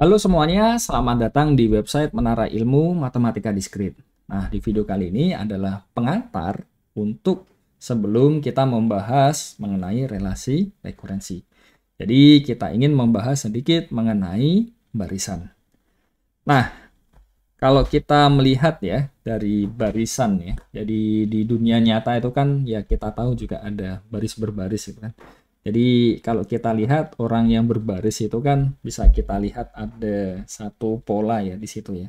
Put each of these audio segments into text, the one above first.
Halo semuanya, selamat datang di website Menara Ilmu Matematika Diskrit. Nah, di video kali ini adalah pengantar untuk sebelum kita membahas mengenai relasi rekurensi. Jadi, kita ingin membahas sedikit mengenai barisan. Nah, kalau kita melihat ya dari barisan ya, jadi di dunia nyata itu kan ya kita tahu juga ada baris berbaris gitu kan. Jadi kalau kita lihat orang yang berbaris itu kan bisa kita lihat ada satu pola ya di situ ya.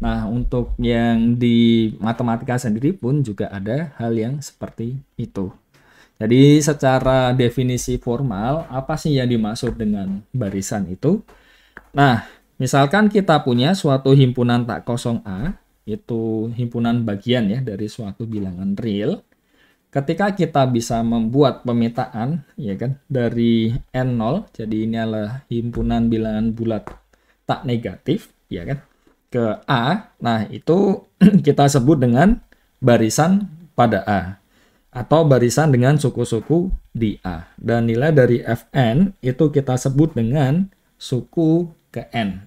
Nah untuk yang di matematika sendiri pun juga ada hal yang seperti itu. Jadi secara definisi formal apa sih yang dimaksud dengan barisan itu? Nah misalkan kita punya suatu himpunan tak kosong A itu himpunan bagian ya dari suatu bilangan real Ketika kita bisa membuat pemetaan, ya kan, dari N0, jadi ini adalah himpunan bilangan bulat tak negatif, ya kan, ke A, nah itu kita sebut dengan barisan pada A atau barisan dengan suku-suku di A. Dan nilai dari Fn itu kita sebut dengan suku ke N.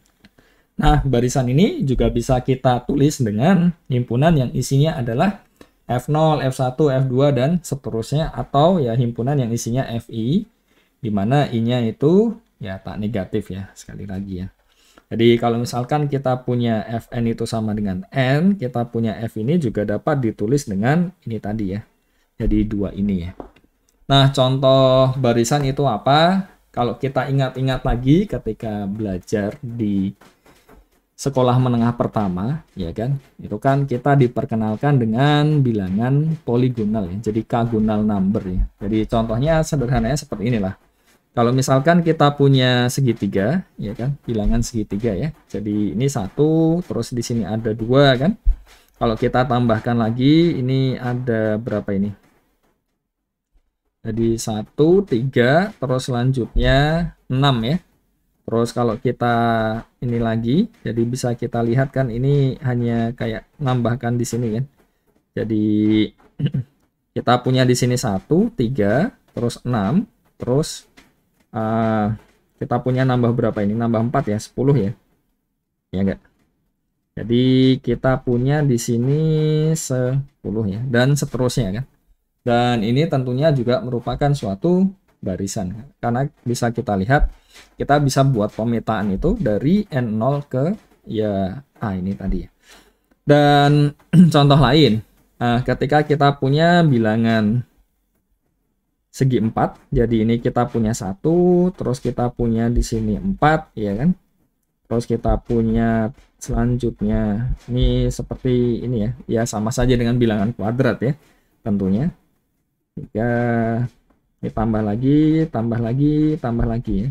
Nah, barisan ini juga bisa kita tulis dengan himpunan yang isinya adalah F0, F1, F2 dan seterusnya atau ya himpunan yang isinya FI di mana i-nya itu ya tak negatif ya sekali lagi ya. Jadi kalau misalkan kita punya Fn itu sama dengan N, kita punya F ini juga dapat ditulis dengan ini tadi ya. Jadi dua ini ya. Nah contoh barisan itu apa? Kalau kita ingat-ingat lagi ketika belajar di sekolah menengah pertama, ya kan? Itu kan kita diperkenalkan dengan bilangan poligonal ya. Jadi kagonal number ya. Jadi contohnya sederhananya seperti inilah. Kalau misalkan kita punya segitiga, ya kan, bilangan segitiga ya. Jadi ini satu, terus di sini ada dua kan. Kalau kita tambahkan lagi, ini ada berapa ini? Jadi satu, tiga, terus selanjutnya enam ya. Terus kalau kita ini lagi, jadi bisa kita lihat kan ini hanya kayak nambahkan di sini kan. Jadi kita punya di sini 1, 3, terus 6, terus uh, kita punya nambah berapa ini? Nambah 4 ya, 10 ya. Ya enggak? Jadi kita punya di sini 10 ya, dan seterusnya kan. Dan ini tentunya juga merupakan suatu barisan. Karena bisa kita lihat, kita bisa buat pemetaan itu dari N0 ke ya A ini tadi Dan contoh lain, nah, ketika kita punya bilangan segi 4, jadi ini kita punya satu, terus kita punya di sini 4, ya kan? Terus kita punya selanjutnya, ini seperti ini ya, ya sama saja dengan bilangan kuadrat ya, tentunya. 3, ini tambah lagi, tambah lagi, tambah lagi ya.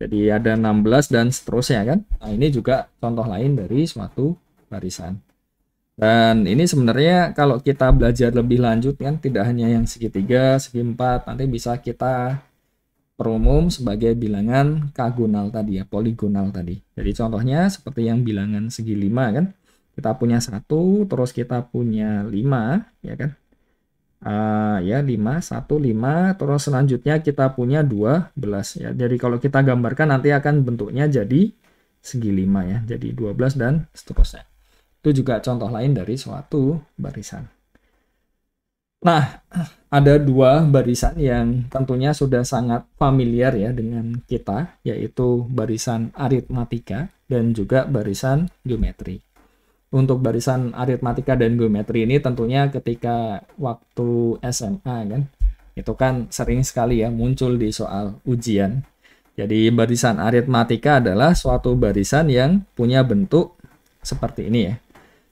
Jadi ada 16 dan seterusnya kan. Nah, ini juga contoh lain dari suatu barisan. Dan ini sebenarnya kalau kita belajar lebih lanjut kan tidak hanya yang segitiga, segi empat, nanti bisa kita perumum sebagai bilangan kagonal tadi ya, poligonal tadi. Jadi contohnya seperti yang bilangan segi lima kan. Kita punya satu, terus kita punya lima, ya kan uh, ya 5 1 5 terus selanjutnya kita punya 12 ya. Jadi kalau kita gambarkan nanti akan bentuknya jadi segi 5 ya. Jadi 12 dan seterusnya. Itu juga contoh lain dari suatu barisan. Nah, ada dua barisan yang tentunya sudah sangat familiar ya dengan kita, yaitu barisan aritmatika dan juga barisan geometri untuk barisan aritmatika dan geometri ini tentunya ketika waktu SMA kan itu kan sering sekali ya muncul di soal ujian. Jadi barisan aritmatika adalah suatu barisan yang punya bentuk seperti ini ya.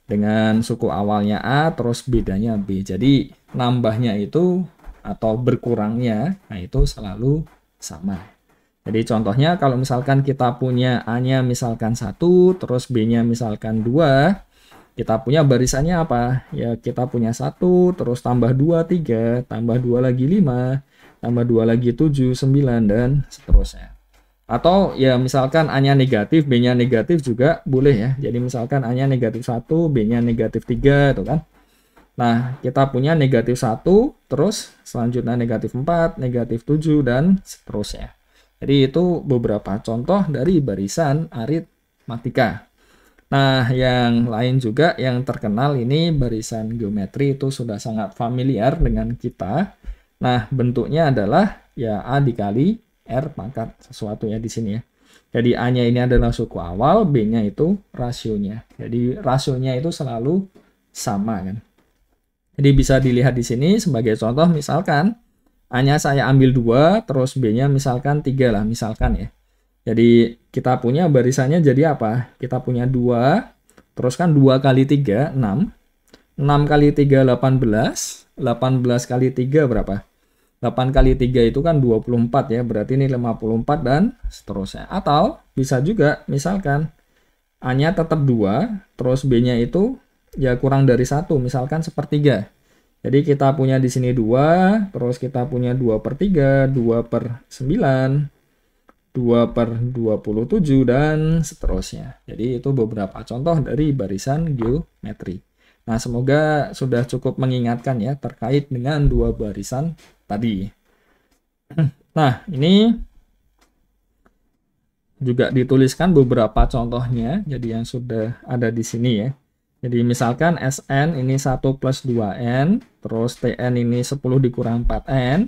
Dengan suku awalnya A terus bedanya B. Jadi nambahnya itu atau berkurangnya nah itu selalu sama. Jadi contohnya kalau misalkan kita punya A-nya misalkan 1, terus B-nya misalkan 2, kita punya barisannya apa? Ya kita punya satu, terus tambah dua tiga, tambah dua lagi lima, tambah dua lagi tujuh sembilan dan seterusnya. Atau ya misalkan A-nya negatif, B-nya negatif juga boleh ya. Jadi misalkan A-nya negatif satu, B-nya negatif tiga, itu kan. Nah, kita punya negatif satu, terus selanjutnya negatif empat, negatif tujuh, dan seterusnya. Jadi itu beberapa contoh dari barisan aritmatika. Nah, yang lain juga yang terkenal ini barisan geometri itu sudah sangat familiar dengan kita. Nah, bentuknya adalah ya A dikali R pangkat sesuatu ya di sini ya. Jadi A-nya ini adalah suku awal, B-nya itu rasionya. Jadi rasionya itu selalu sama kan. Jadi bisa dilihat di sini sebagai contoh misalkan A-nya saya ambil 2, terus B-nya misalkan 3 lah misalkan ya. Jadi kita punya barisannya jadi apa? Kita punya 2, terus kan 2 kali 3, 6. 6 kali 3, 18. 18 kali 3 berapa? 8 kali 3 itu kan 24 ya, berarti ini 54 dan seterusnya. Atau bisa juga misalkan A-nya tetap 2, terus B-nya itu ya kurang dari 1, misalkan sepertiga. Jadi kita punya di sini 2, terus kita punya 2 per 3, 2 per 9, 2 per 27, dan seterusnya. Jadi itu beberapa contoh dari barisan geometri. Nah, semoga sudah cukup mengingatkan ya terkait dengan dua barisan tadi. Nah, ini juga dituliskan beberapa contohnya, jadi yang sudah ada di sini ya. Jadi misalkan Sn ini 1 plus 2N, terus Tn ini 10 dikurang 4N,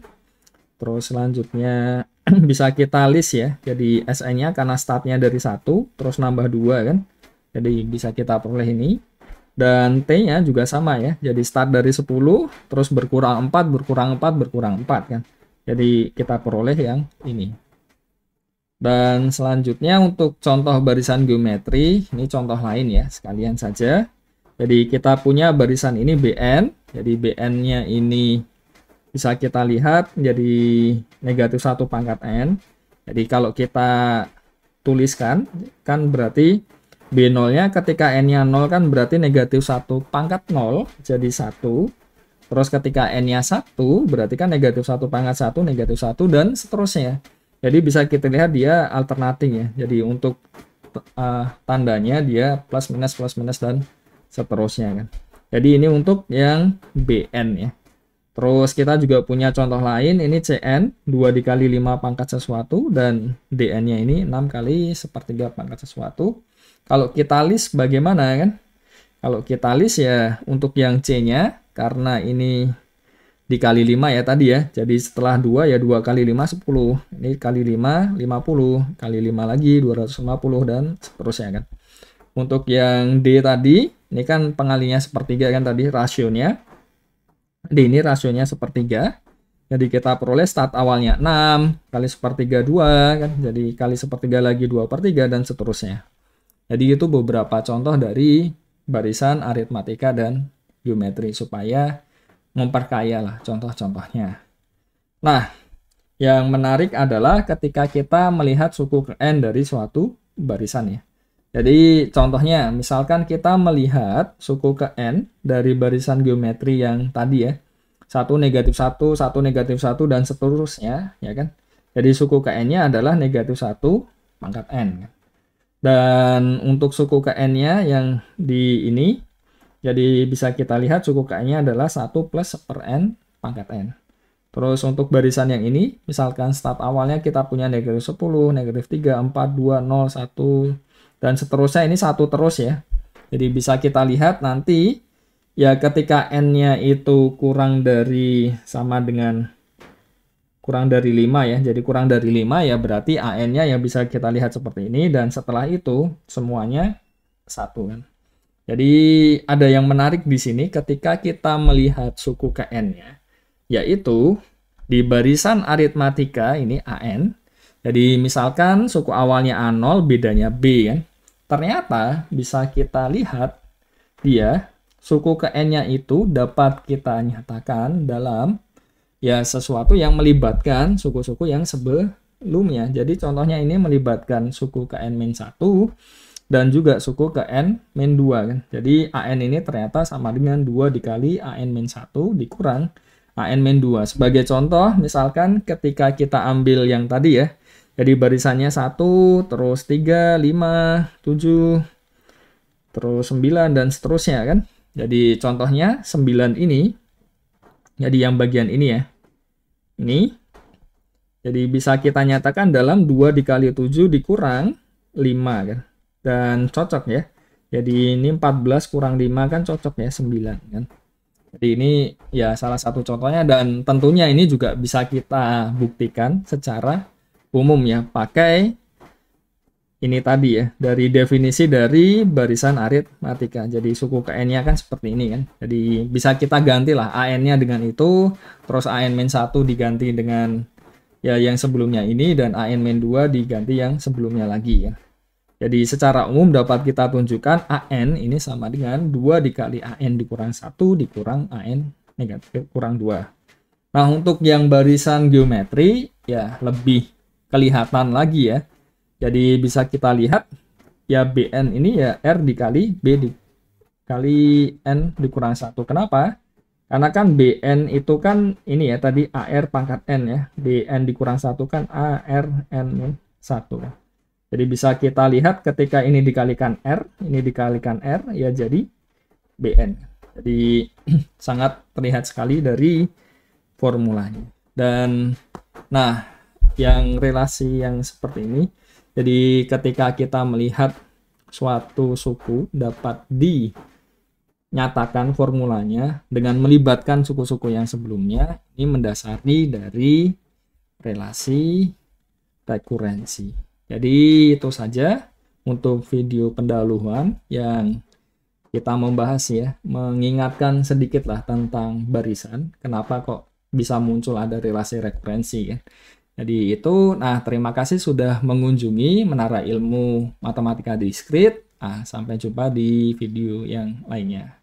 terus selanjutnya bisa kita list ya jadi SN-nya karena startnya dari satu terus nambah dua kan jadi bisa kita peroleh ini dan T-nya juga sama ya jadi start dari 10 terus berkurang 4 berkurang 4 berkurang 4 kan jadi kita peroleh yang ini dan selanjutnya untuk contoh barisan geometri ini contoh lain ya sekalian saja jadi kita punya barisan ini BN jadi BN-nya ini bisa kita lihat menjadi negatif satu pangkat N. Jadi kalau kita tuliskan, kan berarti B0-nya ketika N-nya 0 kan berarti negatif satu pangkat 0, jadi satu Terus ketika N-nya satu berarti kan negatif satu pangkat satu negatif satu dan seterusnya. Jadi bisa kita lihat dia alternatif ya. Jadi untuk uh, tandanya dia plus minus plus minus dan seterusnya kan. Jadi ini untuk yang BN ya. Terus kita juga punya contoh lain, ini CN 2 dikali 5 pangkat sesuatu dan DN-nya ini 6 kali sepertiga pangkat sesuatu. Kalau kita list bagaimana ya kan? Kalau kita list ya untuk yang C-nya karena ini dikali 5 ya tadi ya. Jadi setelah 2 ya 2 kali 5 10. Ini kali 5 50, kali 5 lagi 250 dan seterusnya kan. Untuk yang D tadi, ini kan pengalinya sepertiga kan tadi rasionya. Jadi ini rasionya sepertiga. Jadi kita peroleh start awalnya 6 kali sepertiga 2 kan. Jadi kali sepertiga lagi 2 per 3 dan seterusnya. Jadi itu beberapa contoh dari barisan aritmatika dan geometri supaya memperkaya lah contoh-contohnya. Nah, yang menarik adalah ketika kita melihat suku N dari suatu barisan ya. Jadi contohnya misalkan kita melihat suku ke N dari barisan geometri yang tadi ya. 1 negatif 1, 1 negatif 1, dan seterusnya ya kan. Jadi suku ke N-nya adalah negatif 1 pangkat N. Dan untuk suku ke N-nya yang di ini, jadi bisa kita lihat suku ke N-nya adalah 1 plus 1 per N pangkat N. Terus untuk barisan yang ini, misalkan start awalnya kita punya negatif 10, negatif 3, 4, 2, 0, 1, dan seterusnya ini satu terus ya. Jadi bisa kita lihat nanti ya ketika n-nya itu kurang dari sama dengan kurang dari 5 ya. Jadi kurang dari 5 ya berarti AN-nya ya bisa kita lihat seperti ini dan setelah itu semuanya satu kan. Jadi ada yang menarik di sini ketika kita melihat suku kn nya yaitu di barisan aritmatika ini AN. Jadi misalkan suku awalnya A0 bedanya B kan. Ternyata bisa kita lihat dia suku ke n-nya itu dapat kita nyatakan dalam ya sesuatu yang melibatkan suku-suku yang sebelumnya. Jadi contohnya ini melibatkan suku ke n-1 dan juga suku ke n-2 kan. Jadi AN ini ternyata sama dengan 2 dikali AN-1 dikurang AN-2. Sebagai contoh, misalkan ketika kita ambil yang tadi ya, jadi barisannya 1, terus 3, 5, 7, terus 9, dan seterusnya kan. Jadi contohnya 9 ini, jadi yang bagian ini ya. Ini. Jadi bisa kita nyatakan dalam 2 dikali 7 dikurang 5 kan. Dan cocok ya. Jadi ini 14 kurang 5 kan cocok ya 9 kan. Jadi ini ya salah satu contohnya dan tentunya ini juga bisa kita buktikan secara umum ya, pakai ini tadi ya, dari definisi dari barisan aritmatika. Jadi suku KN-nya kan seperti ini kan. Jadi bisa kita ganti lah AN-nya dengan itu, terus AN-1 diganti dengan ya yang sebelumnya ini, dan AN-2 diganti yang sebelumnya lagi ya. Jadi secara umum dapat kita tunjukkan AN ini sama dengan 2 dikali AN dikurang 1 dikurang AN negatif kurang 2. Nah untuk yang barisan geometri ya lebih kelihatan lagi ya. Jadi bisa kita lihat ya BN ini ya R dikali B dikali N dikurang satu Kenapa? Karena kan BN itu kan ini ya tadi AR pangkat N ya. BN dikurang satu kan AR N satu Jadi bisa kita lihat ketika ini dikalikan R, ini dikalikan R, ya jadi BN. Jadi sangat terlihat sekali dari formulanya. Dan nah yang relasi yang seperti ini. Jadi ketika kita melihat suatu suku dapat dinyatakan formulanya dengan melibatkan suku-suku yang sebelumnya ini mendasari dari relasi rekurensi. Jadi itu saja untuk video pendahuluan yang kita membahas ya, mengingatkan sedikitlah tentang barisan, kenapa kok bisa muncul ada relasi rekurensi ya. Jadi itu, nah terima kasih sudah mengunjungi Menara Ilmu Matematika Diskrit. Ah, sampai jumpa di video yang lainnya.